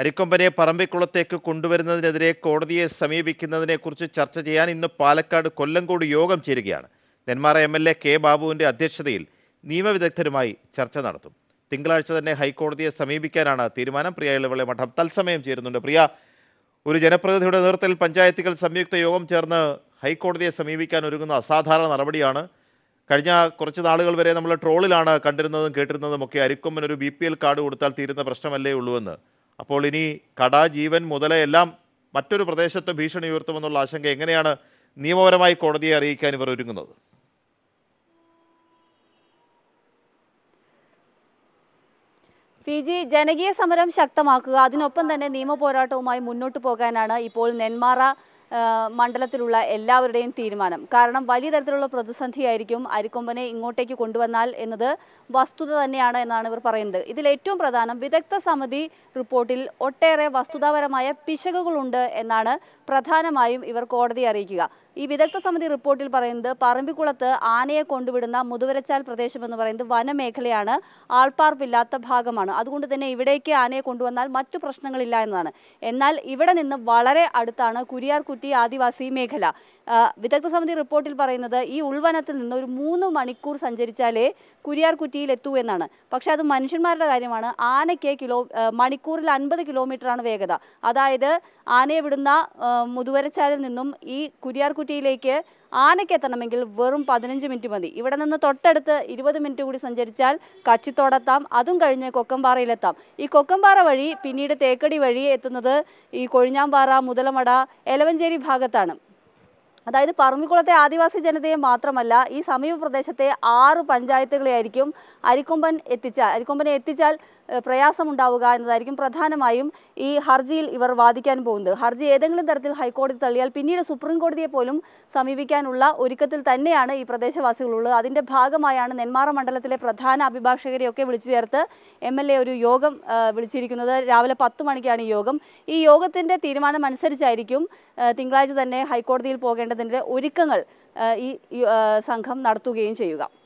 അരിക്കൊമ്പനെ പറമ്പിക്കുളത്തേക്ക് കൊണ്ടുവരുന്നതിനെതിരെ കോടതിയെ സമീപിക്കുന്നതിനെക്കുറിച്ച് ചർച്ച ചെയ്യാൻ ഇന്ന് പാലക്കാട് കൊല്ലംകോട് യോഗം ചേരുകയാണ് Nenmara M L A K ബാബുവിൻ്റെ അധ്യക്ഷതയിൽ നിയമവിദഗ്ധരുമായി ചർച്ച നടത്തും തിങ്കളാഴ്ച തന്നെ ഹൈക്കോടതിയെ സമീപിക്കാനാണ് തീരുമാനം പ്രിയ ഇളവിളെ മഠം തത്സമയം ചേരുന്നുണ്ട് പ്രിയ ഒരു ജനപ്രതിനിധിയുടെ നേതൃത്വത്തിൽ പഞ്ചായത്തുകൾ സംയുക്ത യോഗം ചേർന്ന് ഹൈക്കോടതിയെ സമീപിക്കാൻ ഒരുങ്ങുന്ന അസാധാരണ നടപടിയാണ് കഴിഞ്ഞ കുറച്ച് നാളുകൾ വരെ നമ്മൾ ട്രോളിലാണ് കണ്ടിരുന്നതും കേട്ടിരുന്നതും ഒക്കെ അരിക്കൊമ്പൻ ഒരു ബി കാർഡ് കൊടുത്താൽ തീരുന്ന പ്രശ്നമല്ലേ ഉള്ളൂ എന്ന് അപ്പോൾ ഇനി കട ജീവൻ മുതലെല്ലാം മറ്റൊരു പ്രദേശത്ത് ഭീഷണി ഉയർത്തുമെന്നുള്ള ആശങ്ക എങ്ങനെയാണ് നിയമപരമായി കോടതിയെ അറിയിക്കാൻ ഇവർ ഒരുങ്ങുന്നത് പി ജി ജനകീയ സമരം ശക്തമാക്കുക അതിനൊപ്പം തന്നെ നിയമപോരാട്ടവുമായി മുന്നോട്ട് പോകാനാണ് ഇപ്പോൾ നെന്മാറ മണ്ഡലത്തിലുള്ള എല്ലാവരുടെയും തീരുമാനം കാരണം വലിയ തരത്തിലുള്ള പ്രതിസന്ധിയായിരിക്കും അരിക്കൊമ്പനെ ഇങ്ങോട്ടേക്ക് കൊണ്ടുവന്നാൽ എന്നത് വസ്തുത തന്നെയാണ് എന്നാണ് ഇവർ പറയുന്നത് ഇതിൽ ഏറ്റവും പ്രധാനം വിദഗ്ധ സമിതി റിപ്പോർട്ടിൽ ഒട്ടേറെ വസ്തുതാപരമായ പിശകുകളുണ്ട് എന്നാണ് പ്രധാനമായും ഇവർ കോടതിയെ അറിയിക്കുക ഈ വിദഗ്ധ സമിതി റിപ്പോർട്ടിൽ പറയുന്നത് പറമ്പിക്കുളത്ത് ആനയെ കൊണ്ടുവിടുന്ന മുതുവരച്ചാൽ പ്രദേശം എന്ന് പറയുന്നത് വനമേഖലയാണ് ആൾപ്പാർപ്പില്ലാത്ത ഭാഗമാണ് അതുകൊണ്ട് തന്നെ ഇവിടേക്ക് ആനയെ കൊണ്ടുവന്നാൽ മറ്റു പ്രശ്നങ്ങളില്ല എന്നതാണ് എന്നാൽ ഇവിടെ നിന്ന് വളരെ അടുത്താണ് കുരിയാർകുറ്റി ആദിവാസി മേഖല വിദഗ്ധ സമിതി റിപ്പോർട്ടിൽ പറയുന്നത് ഈ ഉൾവനത്തിൽ നിന്ന് ഒരു മൂന്ന് മണിക്കൂർ സഞ്ചരിച്ചാലേ കുരിയാർകുറ്റിയിൽ എത്തൂ എന്നാണ് പക്ഷെ അത് മനുഷ്യന്മാരുടെ കാര്യമാണ് ആനയ്ക്ക് കിലോ മണിക്കൂറിൽ അൻപത് കിലോമീറ്ററാണ് വേഗത അതായത് ആനയെ വിടുന്ന മുതുവരച്ചാലിൽ നിന്നും ഈ കുരിയാർകുറ്റി കണ്ണൂറ്റിയിലേക്ക് ആനയ്ക്കെത്തണമെങ്കിൽ വെറും പതിനഞ്ച് മിനിറ്റ് മതി ഇവിടെ നിന്ന് തൊട്ടടുത്ത് ഇരുപത് മിനിറ്റ് കൂടി സഞ്ചരിച്ചാൽ കച്ചിത്തോടെത്താം അതും കഴിഞ്ഞ് കൊക്കമ്പാറയിലെത്താം ഈ കൊക്കമ്പാറ വഴി പിന്നീട് തേക്കടി വഴി എത്തുന്നത് ഈ കൊഴിഞ്ഞാമ്പാറ മുതലമട എലവഞ്ചേരി ഭാഗത്താണ് അതായത് പറമ്പിക്കുളത്തെ ആദിവാസി ജനതയെ മാത്രമല്ല ഈ സമീപ പ്രദേശത്തെ ആറ് പഞ്ചായത്തുകളെയായിരിക്കും അരിക്കൊമ്പൻ എത്തിച്ചാൽ അരിക്കൊമ്പനെ എത്തിച്ചാൽ പ്രയാസമുണ്ടാവുക എന്നതായിരിക്കും പ്രധാനമായും ഈ ഹർജിയിൽ ഇവർ വാദിക്കാൻ പോകുന്നത് ഹർജി ഏതെങ്കിലും തരത്തിൽ ഹൈക്കോടതി തള്ളിയാൽ പിന്നീട് സുപ്രീം കോടതിയെ പോലും സമീപിക്കാനുള്ള ഒരുക്കത്തിൽ തന്നെയാണ് ഈ പ്രദേശവാസികളുള്ളത് അതിൻ്റെ ഭാഗമായാണ് നെന്മാറ മണ്ഡലത്തിലെ പ്രധാന അഭിഭാഷകരെയൊക്കെ വിളിച്ചു ചേർത്ത് എം എൽ എ ഒരു യോഗം വിളിച്ചിരിക്കുന്നത് രാവിലെ പത്ത് മണിക്കാണ് ഈ യോഗം ഈ യോഗത്തിൻ്റെ തീരുമാനം അനുസരിച്ചായിരിക്കും തിങ്കളാഴ്ച തന്നെ ഹൈക്കോടതിയിൽ പോകേണ്ടത് പോരാട്ടത്തിൻ്റെ ഒരുക്കങ്ങൾ ഈ സംഘം നടത്തുകയും ചെയ്യുക